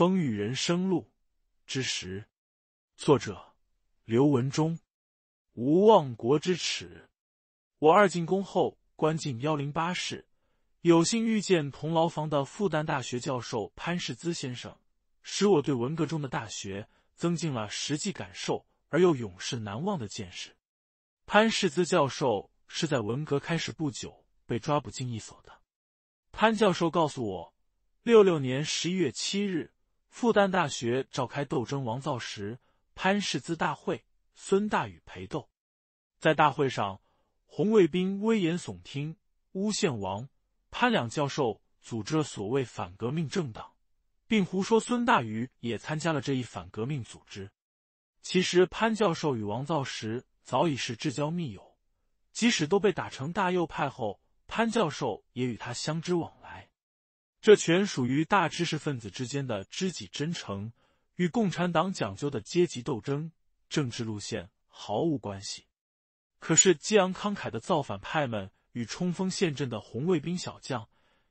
风雨人生路之时，作者刘文忠无忘国之耻。我二进宫后关进幺零八室，有幸遇见同牢房的复旦大学教授潘世兹先生，使我对文革中的大学增进了实际感受而又永世难忘的见识。潘世兹教授是在文革开始不久被抓捕进一所的。潘教授告诉我，六六年十一月七日。复旦大学召开斗争王造时、潘氏兹大会，孙大宇陪斗。在大会上，红卫兵危言耸听，诬陷王、潘两教授组织了所谓反革命政党，并胡说孙大宇也参加了这一反革命组织。其实，潘教授与王造时早已是至交密友，即使都被打成大右派后，潘教授也与他相知往。这全属于大知识分子之间的知己真诚，与共产党讲究的阶级斗争政治路线毫无关系。可是激昂慷慨的造反派们与冲锋陷阵的红卫兵小将，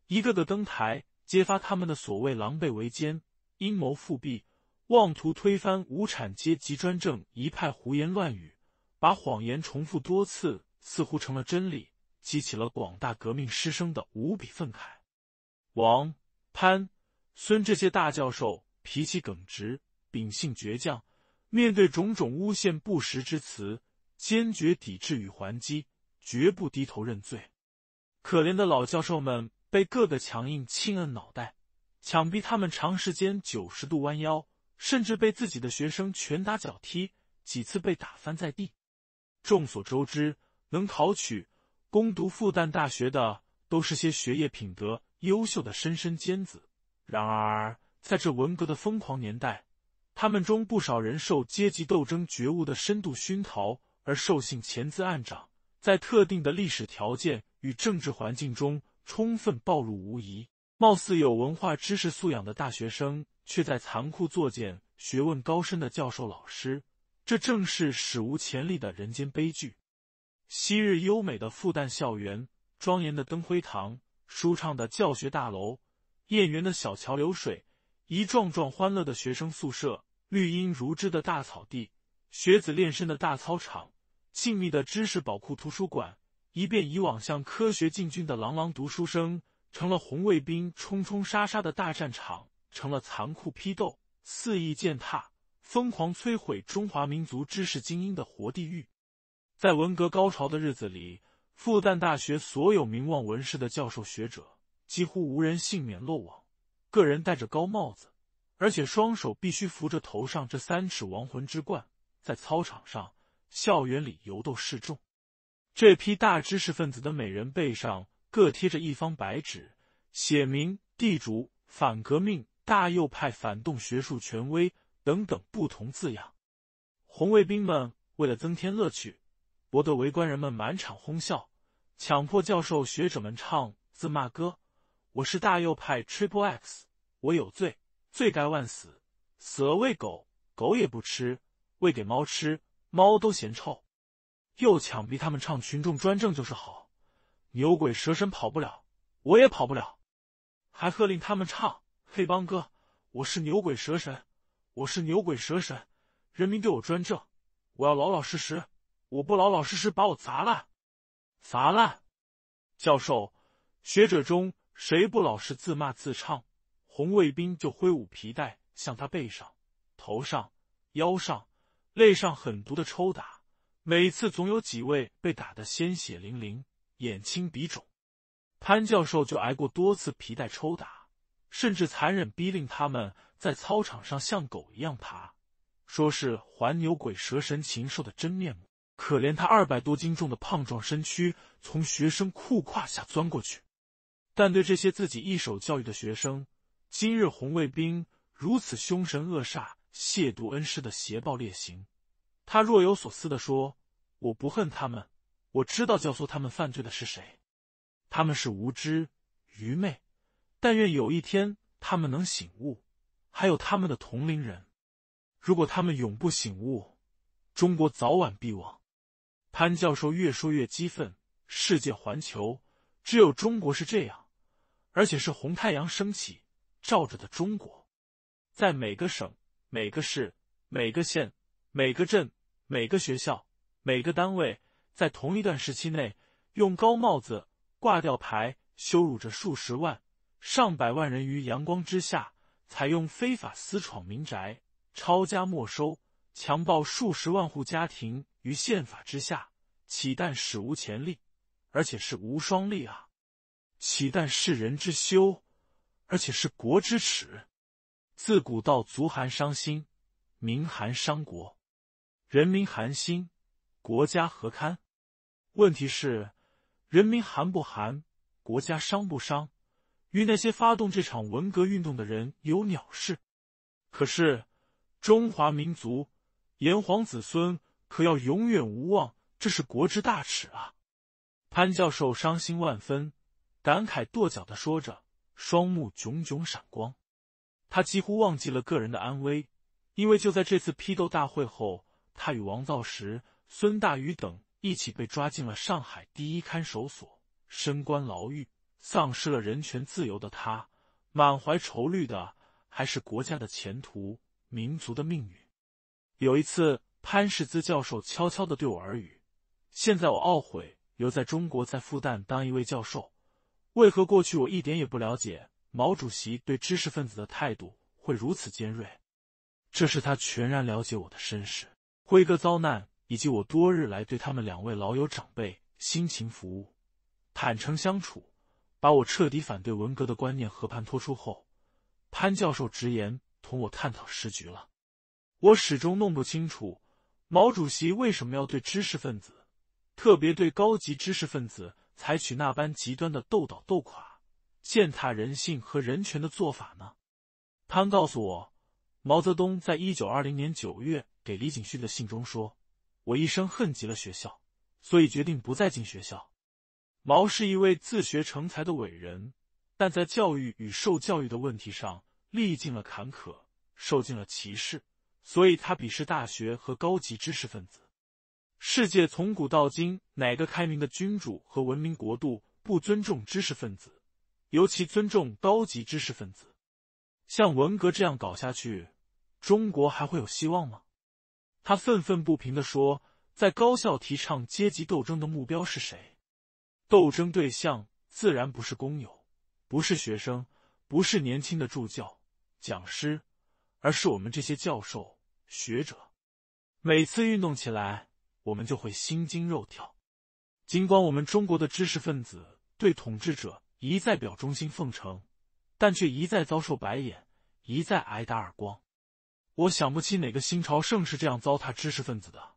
一个个登台揭发他们的所谓狼狈为奸、阴谋复辟、妄图推翻无产阶级专政一派胡言乱语，把谎言重复多次，似乎成了真理，激起了广大革命师生的无比愤慨。王潘孙这些大教授脾气耿直，秉性倔强，面对种种诬陷不实之词，坚决抵制与还击，绝不低头认罪。可怜的老教授们被各个强硬亲摁脑袋，强逼他们长时间九十度弯腰，甚至被自己的学生拳打脚踢，几次被打翻在地。众所周知，能考取攻读复旦大学的，都是些学业品德。优秀的莘莘尖子，然而在这文革的疯狂年代，他们中不少人受阶级斗争觉悟的深度熏陶，而兽性潜滋暗长，在特定的历史条件与政治环境中充分暴露无遗。貌似有文化知识素养的大学生，却在残酷作践学问高深的教授老师，这正是史无前例的人间悲剧。昔日优美的复旦校园，庄严的灯辉堂。舒畅的教学大楼，燕园的小桥流水，一幢幢欢乐的学生宿舍，绿荫如织的大草地，学子练身的大操场，静谧的知识宝库图书馆，一遍以往向科学进军的朗朗读书声，成了红卫兵冲冲杀杀的大战场，成了残酷批斗、肆意践踏、疯狂摧毁中华民族知识精英的活地狱。在文革高潮的日子里。复旦大学所有名望文士的教授学者，几乎无人幸免漏网。个人戴着高帽子，而且双手必须扶着头上这三尺亡魂之冠，在操场上、校园里游斗示众。这批大知识分子的每人背上各贴着一方白纸，写明“地主”“反革命”“大右派”“反动学术权威”等等不同字样。红卫兵们为了增添乐趣，博得围观人们满场哄笑。强迫教授学者们唱自骂歌，我是大右派 Triple X，我有罪，罪该万死，死了喂狗狗也不吃，喂给猫吃，猫都嫌臭。又强逼他们唱群众专政就是好，牛鬼蛇神跑不了，我也跑不了。还喝令他们唱黑帮歌，我是牛鬼蛇神，我是牛鬼蛇神，人民对我专政，我要老老实实，我不老老实实把我砸了。砸烂！教授、学者中谁不老是自骂自唱，红卫兵就挥舞皮带向他背上、头上、腰上、肋上狠毒的抽打。每次总有几位被打得鲜血淋淋，眼青鼻肿。潘教授就挨过多次皮带抽打，甚至残忍逼令他们在操场上像狗一样爬，说是还牛鬼蛇神禽兽的真面目。可怜他二百多斤重的胖壮身躯从学生裤胯下钻过去，但对这些自己一手教育的学生，今日红卫兵如此凶神恶煞、亵渎恩师的邪暴烈行，他若有所思的说：“我不恨他们，我知道教唆他们犯罪的是谁。他们是无知愚昧，但愿有一天他们能醒悟。还有他们的同龄人，如果他们永不醒悟，中国早晚必亡。”潘教授越说越激愤：“世界环球，只有中国是这样，而且是红太阳升起照着的中国，在每个省、每个市、每个县、每个镇、每个学校、每个单位，在同一段时期内，用高帽子、挂吊牌羞辱着数十万、上百万人于阳光之下，采用非法私闯民宅、抄家没收。”强暴数十万户家庭于宪法之下，岂但史无前例，而且是无双例啊！岂但是人之羞，而且是国之耻。自古道足寒伤心，民寒伤国，人民寒心，国家何堪？问题是，人民寒不寒，国家伤不伤，与那些发动这场文革运动的人有鸟事？可是，中华民族。炎黄子孙可要永远无望，这是国之大耻啊！潘教授伤心万分，感慨跺脚的说着，双目炯炯闪光。他几乎忘记了个人的安危，因为就在这次批斗大会后，他与王造时、孙大宇等一起被抓进了上海第一看守所，身关牢狱，丧失了人权自由的他，满怀愁虑的还是国家的前途、民族的命运。有一次，潘世兹教授悄悄的对我耳语：“现在我懊悔留在中国，在复旦当一位教授。为何过去我一点也不了解毛主席对知识分子的态度会如此尖锐？这是他全然了解我的身世，辉哥遭难，以及我多日来对他们两位老友长辈辛勤服务、坦诚相处，把我彻底反对文革的观念和盘托出后，潘教授直言同我探讨时局了。”我始终弄不清楚，毛主席为什么要对知识分子，特别对高级知识分子，采取那般极端的斗倒斗垮、践踏人性和人权的做法呢？潘告诉我，毛泽东在一九二零年九月给李景旭的信中说：“我一生恨极了学校，所以决定不再进学校。”毛是一位自学成才的伟人，但在教育与受教育的问题上，历尽了坎坷，受尽了歧视。所以他鄙视大学和高级知识分子。世界从古到今，哪个开明的君主和文明国度不尊重知识分子，尤其尊重高级知识分子？像文革这样搞下去，中国还会有希望吗？他愤愤不平地说：“在高校提倡阶级斗争的目标是谁？斗争对象自然不是工友，不是学生，不是年轻的助教、讲师，而是我们这些教授。”学者每次运动起来，我们就会心惊肉跳。尽管我们中国的知识分子对统治者一再表忠心、奉承，但却一再遭受白眼，一再挨打耳光。我想不起哪个新朝盛世这样糟蹋知识分子的，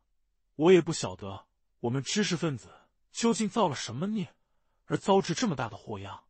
我也不晓得我们知识分子究竟造了什么孽，而遭致这么大的祸殃。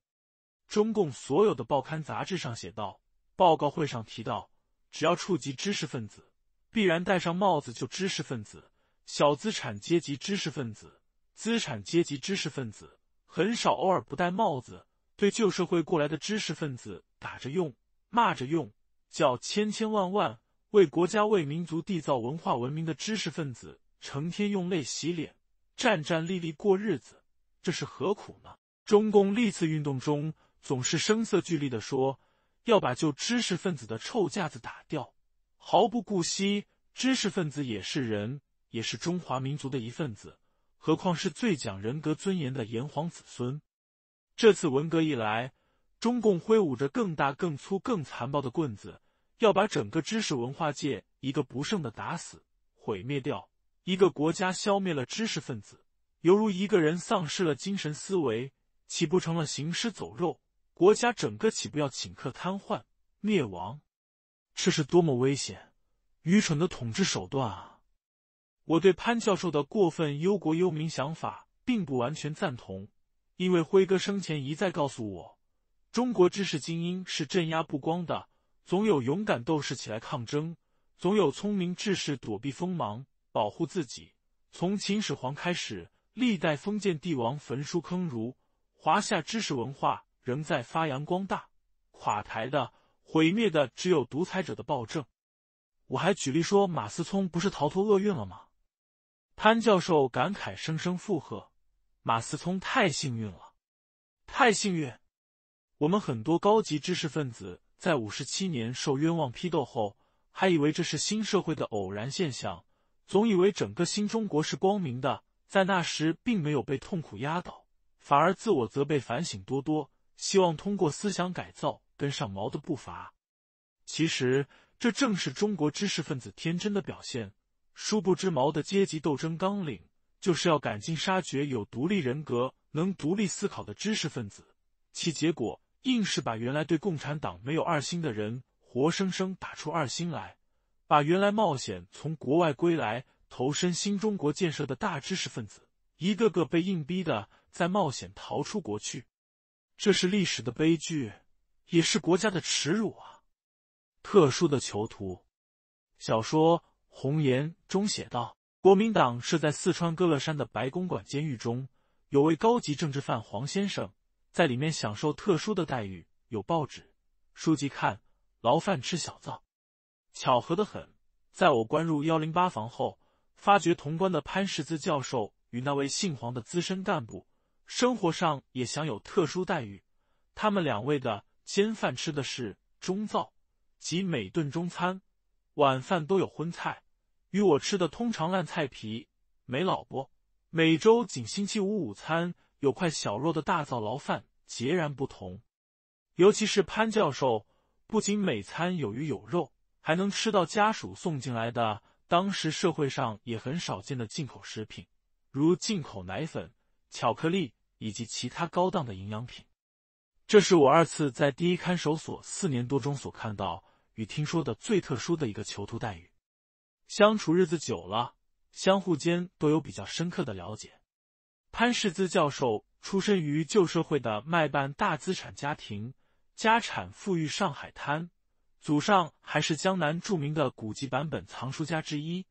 中共所有的报刊杂志上写道：报告会上提到，只要触及知识分子。必然戴上帽子就知识分子、小资产阶级知识分子、资产阶级知识分子，很少偶尔不戴帽子。对旧社会过来的知识分子打着用、骂着用，叫千千万万为国家、为民族缔造文化文明的知识分子，成天用泪洗脸、战战栗栗过日子，这是何苦呢？中共历次运动中总是声色俱厉的说要把旧知识分子的臭架子打掉，毫不顾惜。知识分子也是人，也是中华民族的一份子，何况是最讲人格尊严的炎黄子孙。这次文革一来，中共挥舞着更大、更粗、更残暴的棍子，要把整个知识文化界一个不剩的打死、毁灭掉。一个国家消灭了知识分子，犹如一个人丧失了精神思维，岂不成了行尸走肉？国家整个岂不要顷刻瘫痪、灭亡？这是多么危险！愚蠢的统治手段啊！我对潘教授的过分忧国忧民想法并不完全赞同，因为辉哥生前一再告诉我，中国知识精英是镇压不光的，总有勇敢斗士起来抗争，总有聪明志士躲避锋芒保护自己。从秦始皇开始，历代封建帝王焚书坑儒，华夏知识文化仍在发扬光大。垮台的、毁灭的，只有独裁者的暴政。我还举例说，马思聪不是逃脱厄运了吗？潘教授感慨声声附和：“马思聪太幸运了，太幸运！我们很多高级知识分子在五十七年受冤枉批斗后，还以为这是新社会的偶然现象，总以为整个新中国是光明的，在那时并没有被痛苦压倒，反而自我责备、反省多多，希望通过思想改造跟上毛的步伐。其实。”这正是中国知识分子天真的表现。殊不知，毛的阶级斗争纲领就是要赶尽杀绝有独立人格、能独立思考的知识分子，其结果硬是把原来对共产党没有二心的人活生生打出二心来，把原来冒险从国外归来投身新中国建设的大知识分子，一个个被硬逼的在冒险逃出国去。这是历史的悲剧，也是国家的耻辱啊！特殊的囚徒，小说《红岩》中写道：“国民党设在四川歌乐山的白公馆监狱中，有位高级政治犯黄先生，在里面享受特殊的待遇，有报纸、书籍看，牢饭吃小灶。”巧合的很，在我关入幺零八房后，发觉潼关的潘世资教授与那位姓黄的资深干部，生活上也享有特殊待遇，他们两位的煎饭吃的是中灶。及每顿中餐、晚饭都有荤菜，与我吃的通常烂菜皮、没老不，每周仅星期五午餐有块小肉的大灶牢饭截然不同。尤其是潘教授，不仅每餐有鱼有肉，还能吃到家属送进来的当时社会上也很少见的进口食品，如进口奶粉、巧克力以及其他高档的营养品。这是我二次在第一看守所四年多中所看到。与听说的最特殊的一个囚徒待遇，相处日子久了，相互间都有比较深刻的了解。潘世资教授出身于旧社会的卖办大资产家庭，家产富裕，上海滩，祖上还是江南著名的古籍版本藏书家之一。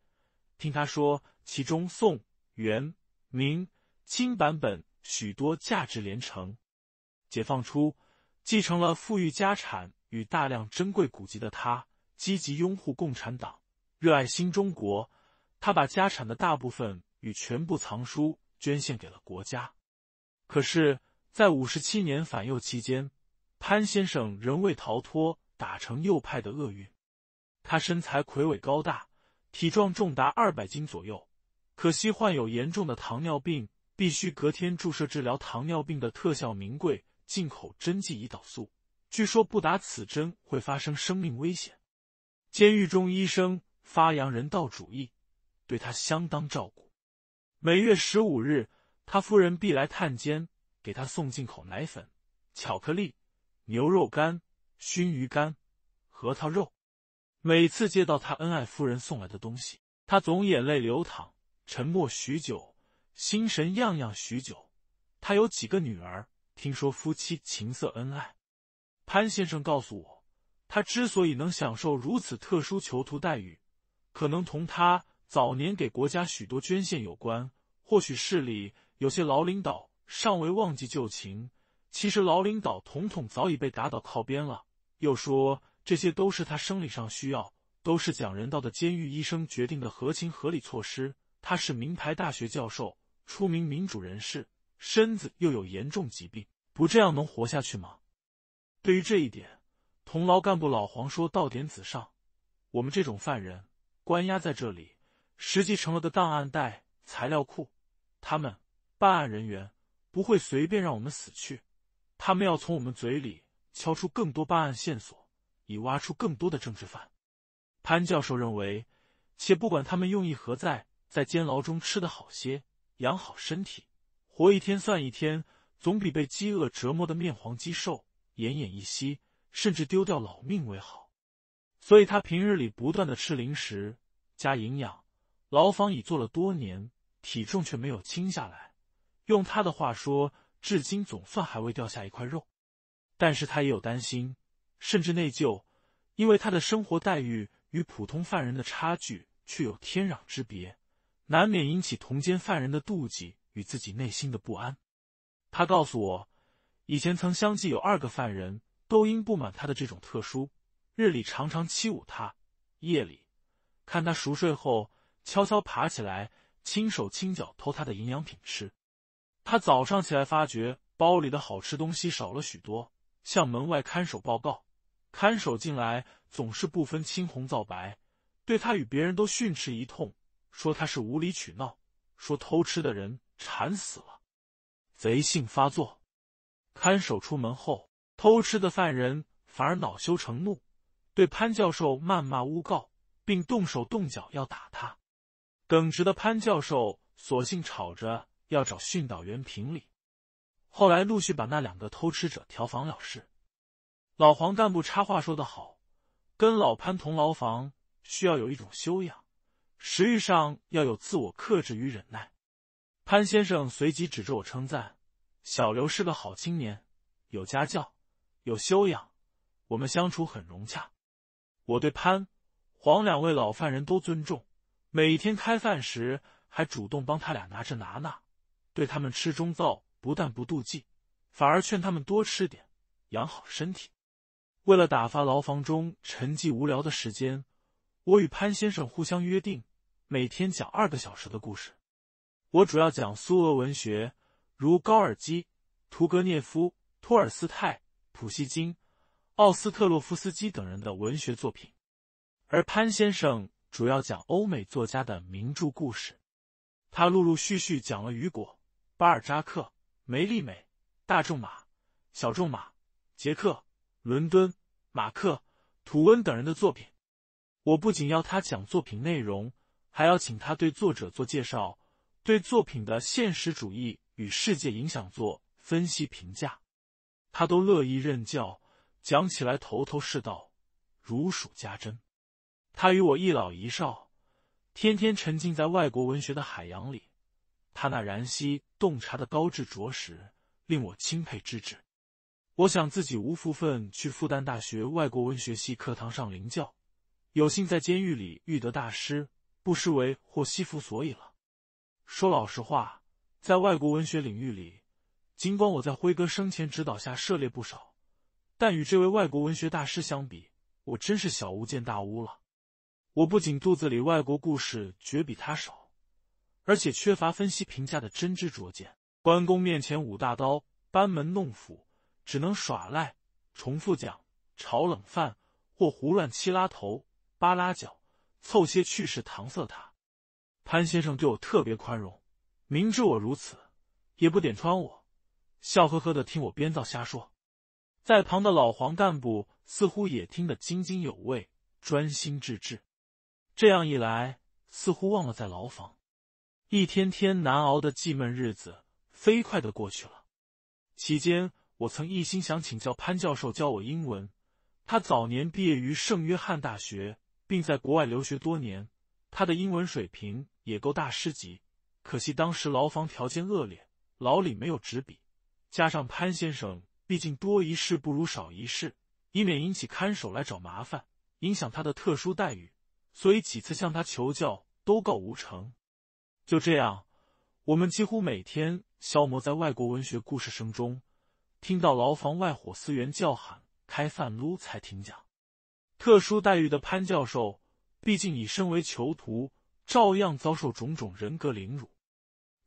听他说，其中宋、元、明、清版本许多价值连城。解放初，继承了富裕家产。与大量珍贵古籍的他，积极拥护共产党，热爱新中国。他把家产的大部分与全部藏书捐献给了国家。可是，在五十七年反右期间，潘先生仍未逃脱打成右派的厄运。他身材魁伟高大，体壮重达二百斤左右。可惜患有严重的糖尿病，必须隔天注射治疗糖尿病的特效名贵进口针剂胰岛素。据说不打此针会发生生命危险。监狱中医生发扬人道主义，对他相当照顾。每月十五日，他夫人必来探监，给他送进口奶粉、巧克力、牛肉干、熏鱼干、核桃肉。每次接到他恩爱夫人送来的东西，他总眼泪流淌，沉默许久，心神漾漾许久。他有几个女儿，听说夫妻情色恩爱。潘先生告诉我，他之所以能享受如此特殊囚徒待遇，可能同他早年给国家许多捐献有关。或许市里有些老领导尚未忘记旧情。其实老领导统统早已被打倒靠边了。又说这些都是他生理上需要，都是讲人道的监狱医生决定的合情合理措施。他是名牌大学教授，出名民主人士，身子又有严重疾病，不这样能活下去吗？对于这一点，同劳干部老黄说到点子上。我们这种犯人关押在这里，实际成了个档案袋、材料库。他们办案人员不会随便让我们死去，他们要从我们嘴里敲出更多办案线索，以挖出更多的政治犯。潘教授认为，且不管他们用意何在，在监牢中吃得好些，养好身体，活一天算一天，总比被饥饿折磨的面黄肌瘦。奄奄一息，甚至丢掉老命为好，所以他平日里不断的吃零食加营养，牢房已坐了多年，体重却没有轻下来。用他的话说，至今总算还未掉下一块肉。但是他也有担心，甚至内疚，因为他的生活待遇与普通犯人的差距却有天壤之别，难免引起同监犯人的妒忌与自己内心的不安。他告诉我。以前曾相继有二个犯人，都因不满他的这种特殊，日里常常欺侮他，夜里看他熟睡后，悄悄爬起来，轻手轻脚偷他的营养品吃。他早上起来发觉包里的好吃东西少了许多，向门外看守报告。看守进来总是不分青红皂白，对他与别人都训斥一通，说他是无理取闹，说偷吃的人馋死了，贼性发作。看守出门后，偷吃的犯人反而恼羞成怒，对潘教授谩骂诬告，并动手动脚要打他。耿直的潘教授索性吵着要找训导员评理。后来陆续把那两个偷吃者调房了事。老黄干部插话说得好：“跟老潘同牢房，需要有一种修养，食欲上要有自我克制与忍耐。”潘先生随即指着我称赞。小刘是个好青年，有家教，有修养，我们相处很融洽。我对潘、黄两位老犯人都尊重，每天开饭时还主动帮他俩拿着拿拿，对他们吃中灶不但不妒忌，反而劝他们多吃点，养好身体。为了打发牢房中沉寂无聊的时间，我与潘先生互相约定，每天讲二个小时的故事。我主要讲苏俄文学。如高尔基、屠格涅夫、托尔斯泰、普希金、奥斯特洛夫斯基等人的文学作品，而潘先生主要讲欧美作家的名著故事。他陆陆续续讲了雨果、巴尔扎克、梅利美、大众马、小众马、杰克、伦敦、马克、土温等人的作品。我不仅要他讲作品内容，还要请他对作者做介绍，对作品的现实主义。与世界影响做分析评价，他都乐意任教，讲起来头头是道，如数家珍。他与我一老一少，天天沉浸在外国文学的海洋里。他那燃兮洞察的高智着实令我钦佩之至。我想自己无福分去复旦大学外国文学系课堂上领教，有幸在监狱里遇得大师，不失为获悉福所以了。说老实话。在外国文学领域里，尽管我在辉哥生前指导下涉猎不少，但与这位外国文学大师相比，我真是小巫见大巫了。我不仅肚子里外国故事绝比他少，而且缺乏分析评价的真知灼见。关公面前舞大刀，班门弄斧，只能耍赖、重复讲、炒冷饭，或胡乱七拉头、八拉脚，凑些趣事搪塞他。潘先生对我特别宽容。明知我如此，也不点穿我，笑呵呵的听我编造瞎说。在旁的老黄干部似乎也听得津津有味，专心致志。这样一来，似乎忘了在牢房，一天天难熬的寂寞日子飞快的过去了。期间，我曾一心想请教潘教授教我英文。他早年毕业于圣约翰大学，并在国外留学多年，他的英文水平也够大师级。可惜当时牢房条件恶劣，牢里没有纸笔，加上潘先生毕竟多一事不如少一事，以免引起看守来找麻烦，影响他的特殊待遇，所以几次向他求教都告无成。就这样，我们几乎每天消磨在外国文学故事声中，听到牢房外火思源叫喊“开饭撸”才停讲。特殊待遇的潘教授，毕竟已身为囚徒，照样遭受种种人格凌辱。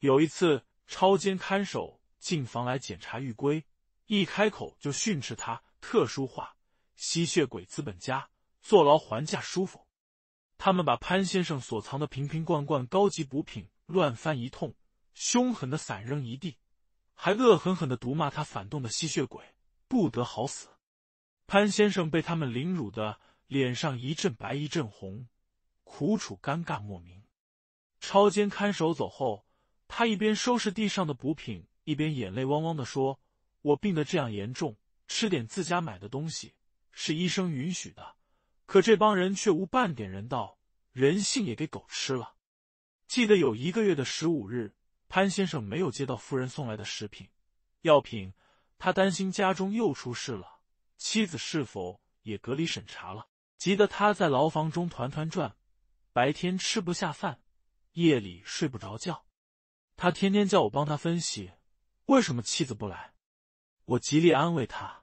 有一次，抄监看守进房来检查玉规，一开口就训斥他特殊化吸血鬼资本家，坐牢还价舒服。他们把潘先生所藏的瓶瓶罐罐高级补品乱翻一通，凶狠的散扔一地，还恶狠狠的毒骂他反动的吸血鬼，不得好死。潘先生被他们凌辱的脸上一阵白一阵红，苦楚尴尬莫名。抄监看守走后。他一边收拾地上的补品，一边眼泪汪汪的说：“我病得这样严重，吃点自家买的东西是医生允许的，可这帮人却无半点人道，人性也给狗吃了。”记得有一个月的十五日，潘先生没有接到夫人送来的食品、药品，他担心家中又出事了，妻子是否也隔离审查了？急得他在牢房中团团转，白天吃不下饭，夜里睡不着觉。他天天叫我帮他分析为什么妻子不来，我极力安慰他，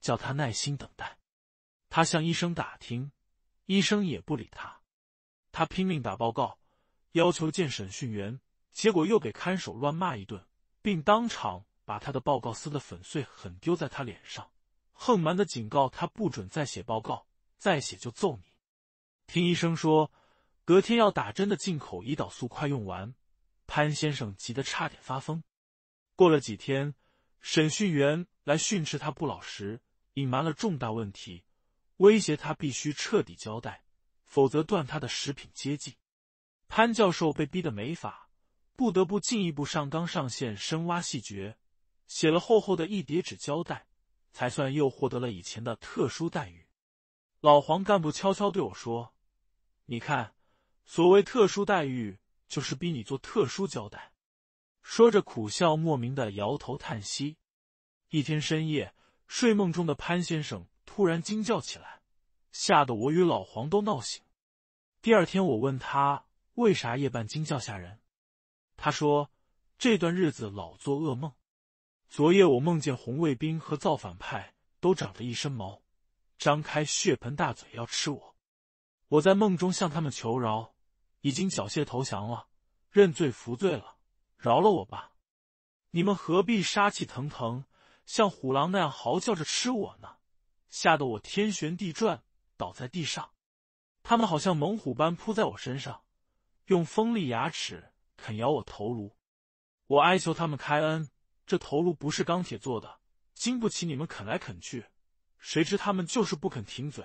叫他耐心等待。他向医生打听，医生也不理他。他拼命打报告，要求见审讯员，结果又给看守乱骂一顿，并当场把他的报告撕得粉碎，狠丢在他脸上，横蛮的警告他不准再写报告，再写就揍你。听医生说，隔天要打针的进口胰岛素快用完。潘先生急得差点发疯。过了几天，审讯员来训斥他不老实，隐瞒了重大问题，威胁他必须彻底交代，否则断他的食品接济。潘教授被逼得没法，不得不进一步上纲上线，深挖细掘，写了厚厚的一叠纸交代，才算又获得了以前的特殊待遇。老黄干部悄悄对我说：“你看，所谓特殊待遇。”就是逼你做特殊交代，说着苦笑，莫名的摇头叹息。一天深夜，睡梦中的潘先生突然惊叫起来，吓得我与老黄都闹醒。第二天，我问他为啥夜半惊叫吓人，他说这段日子老做噩梦，昨夜我梦见红卫兵和造反派都长着一身毛，张开血盆大嘴要吃我，我在梦中向他们求饶。已经缴械投降了，认罪服罪了，饶了我吧！你们何必杀气腾腾，像虎狼那样嚎叫着吃我呢？吓得我天旋地转，倒在地上。他们好像猛虎般扑在我身上，用锋利牙齿啃咬我头颅。我哀求他们开恩，这头颅不是钢铁做的，经不起你们啃来啃去。谁知他们就是不肯停嘴，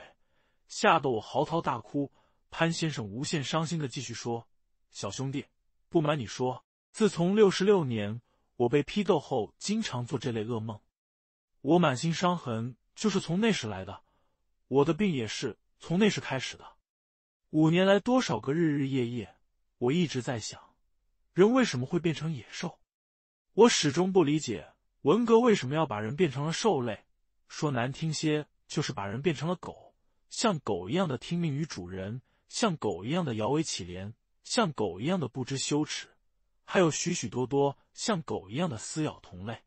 吓得我嚎啕大哭。潘先生无限伤心的继续说：“小兄弟，不瞒你说，自从六十六年我被批斗后，经常做这类噩梦。我满心伤痕就是从那时来的，我的病也是从那时开始的。五年来，多少个日日夜夜，我一直在想，人为什么会变成野兽？我始终不理解，文革为什么要把人变成了兽类？说难听些，就是把人变成了狗，像狗一样的听命于主人。”像狗一样的摇尾乞怜，像狗一样的不知羞耻，还有许许多多像狗一样的撕咬同类。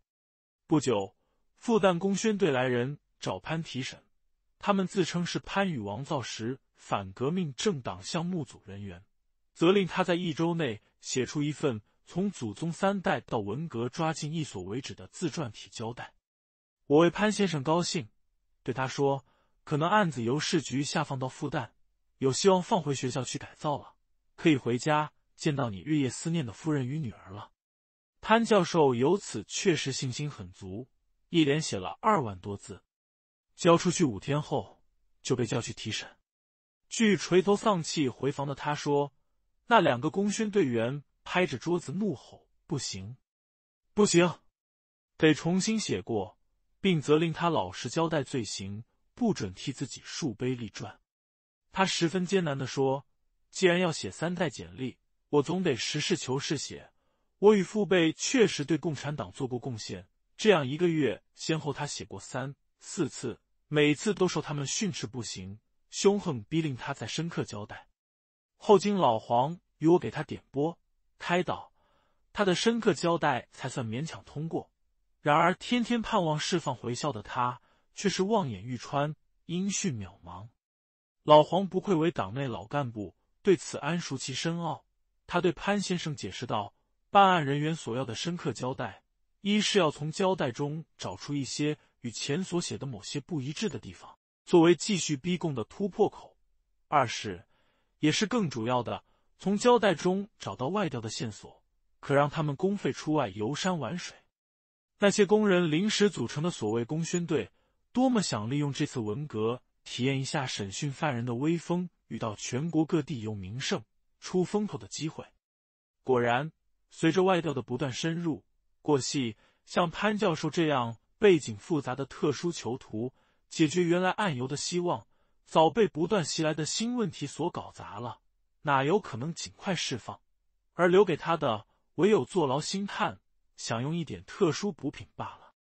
不久，复旦公宣队来人找潘提审，他们自称是潘与王造时反革命政党项目组人员，责令他在一周内写出一份从祖宗三代到文革抓进一所为止的自传体交代。我为潘先生高兴，对他说：“可能案子由市局下放到复旦。”有希望放回学校去改造了，可以回家见到你日夜思念的夫人与女儿了。潘教授由此确实信心很足，一连写了二万多字，交出去五天后就被叫去提审。据垂头丧气回房的他说，那两个功勋队员拍着桌子怒吼：“不行，不行，得重新写过，并责令他老实交代罪行，不准替自己树碑立传。”他十分艰难的说：“既然要写三代简历，我总得实事求是写。我与父辈确实对共产党做过贡献。这样一个月，先后他写过三四次，每次都受他们训斥，不行，凶横逼令他再深刻交代。后经老黄与我给他点拨开导，他的深刻交代才算勉强通过。然而，天天盼望释放回校的他，却是望眼欲穿，音讯渺茫。”老黄不愧为党内老干部，对此谙熟其深奥。他对潘先生解释道：“办案人员所要的深刻交代，一是要从交代中找出一些与前所写的某些不一致的地方，作为继续逼供的突破口；二是，也是更主要的，从交代中找到外调的线索，可让他们公费出外游山玩水。那些工人临时组成的所谓工宣队，多么想利用这次文革。”体验一下审讯犯人的威风，遇到全国各地游名胜、出风头的机会。果然，随着外调的不断深入，过细像潘教授这样背景复杂的特殊囚徒，解决原来暗游的希望，早被不断袭来的新问题所搞砸了，哪有可能尽快释放？而留给他的唯有坐牢、心判，享用一点特殊补品罢了。